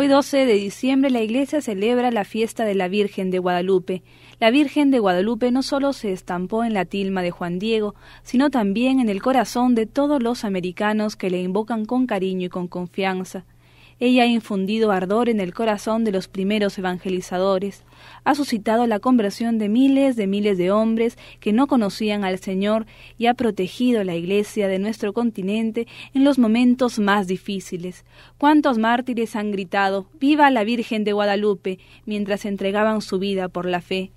Hoy 12 de diciembre la iglesia celebra la fiesta de la Virgen de Guadalupe. La Virgen de Guadalupe no solo se estampó en la tilma de Juan Diego, sino también en el corazón de todos los americanos que le invocan con cariño y con confianza. Ella ha infundido ardor en el corazón de los primeros evangelizadores, ha suscitado la conversión de miles de miles de hombres que no conocían al Señor y ha protegido la Iglesia de nuestro continente en los momentos más difíciles. ¿Cuántos mártires han gritado Viva la Virgen de Guadalupe mientras entregaban su vida por la fe?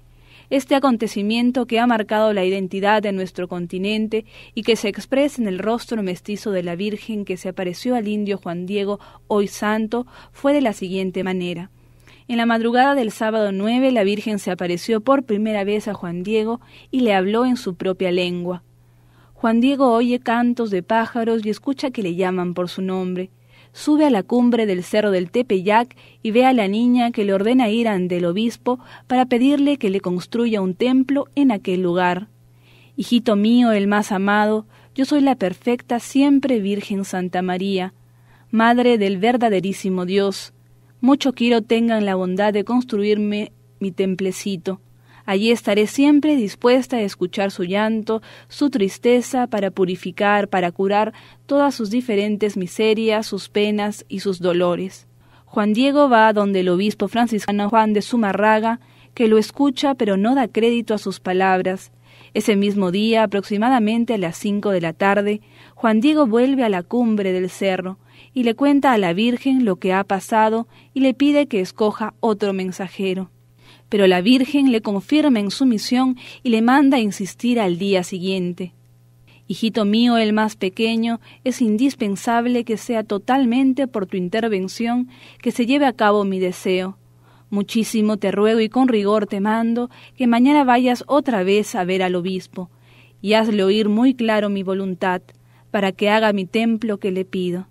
este acontecimiento que ha marcado la identidad de nuestro continente y que se expresa en el rostro mestizo de la Virgen que se apareció al indio Juan Diego, hoy santo, fue de la siguiente manera. En la madrugada del sábado 9 la Virgen se apareció por primera vez a Juan Diego y le habló en su propia lengua. Juan Diego oye cantos de pájaros y escucha que le llaman por su nombre sube a la cumbre del cerro del Tepeyac y ve a la niña que le ordena ir ante el obispo para pedirle que le construya un templo en aquel lugar. Hijito mío, el más amado, yo soy la perfecta siempre Virgen Santa María, Madre del verdaderísimo Dios. Mucho quiero tengan la bondad de construirme mi templecito Allí estaré siempre dispuesta a escuchar su llanto, su tristeza, para purificar, para curar todas sus diferentes miserias, sus penas y sus dolores. Juan Diego va donde el obispo franciscano Juan de Zumarraga, que lo escucha pero no da crédito a sus palabras. Ese mismo día, aproximadamente a las cinco de la tarde, Juan Diego vuelve a la cumbre del cerro y le cuenta a la Virgen lo que ha pasado y le pide que escoja otro mensajero pero la Virgen le confirma en su misión y le manda insistir al día siguiente. Hijito mío, el más pequeño, es indispensable que sea totalmente por tu intervención que se lleve a cabo mi deseo. Muchísimo te ruego y con rigor te mando que mañana vayas otra vez a ver al obispo, y hazle oír muy claro mi voluntad, para que haga mi templo que le pido.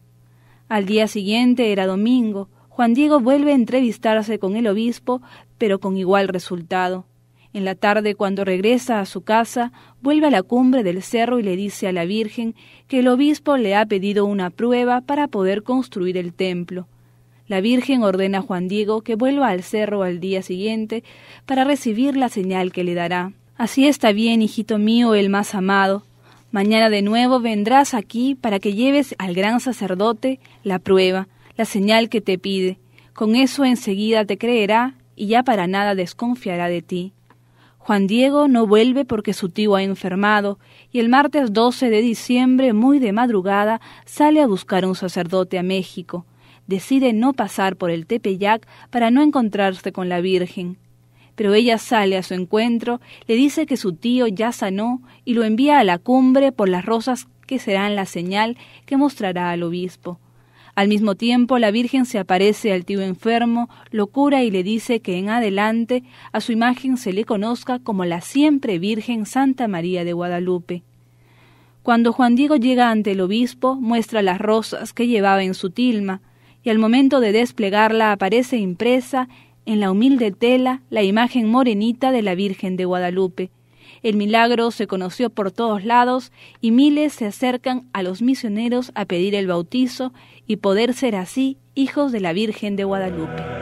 Al día siguiente era domingo, Juan Diego vuelve a entrevistarse con el obispo, pero con igual resultado. En la tarde, cuando regresa a su casa, vuelve a la cumbre del cerro y le dice a la Virgen que el obispo le ha pedido una prueba para poder construir el templo. La Virgen ordena a Juan Diego que vuelva al cerro al día siguiente para recibir la señal que le dará. Así está bien, hijito mío, el más amado. Mañana de nuevo vendrás aquí para que lleves al gran sacerdote la prueba la señal que te pide. Con eso enseguida te creerá y ya para nada desconfiará de ti. Juan Diego no vuelve porque su tío ha enfermado y el martes 12 de diciembre, muy de madrugada, sale a buscar un sacerdote a México. Decide no pasar por el Tepeyac para no encontrarse con la Virgen. Pero ella sale a su encuentro, le dice que su tío ya sanó y lo envía a la cumbre por las rosas que serán la señal que mostrará al obispo. Al mismo tiempo, la Virgen se aparece al tío enfermo, lo cura y le dice que en adelante a su imagen se le conozca como la siempre Virgen Santa María de Guadalupe. Cuando Juan Diego llega ante el obispo, muestra las rosas que llevaba en su tilma, y al momento de desplegarla aparece impresa en la humilde tela la imagen morenita de la Virgen de Guadalupe, el milagro se conoció por todos lados y miles se acercan a los misioneros a pedir el bautizo y poder ser así hijos de la Virgen de Guadalupe.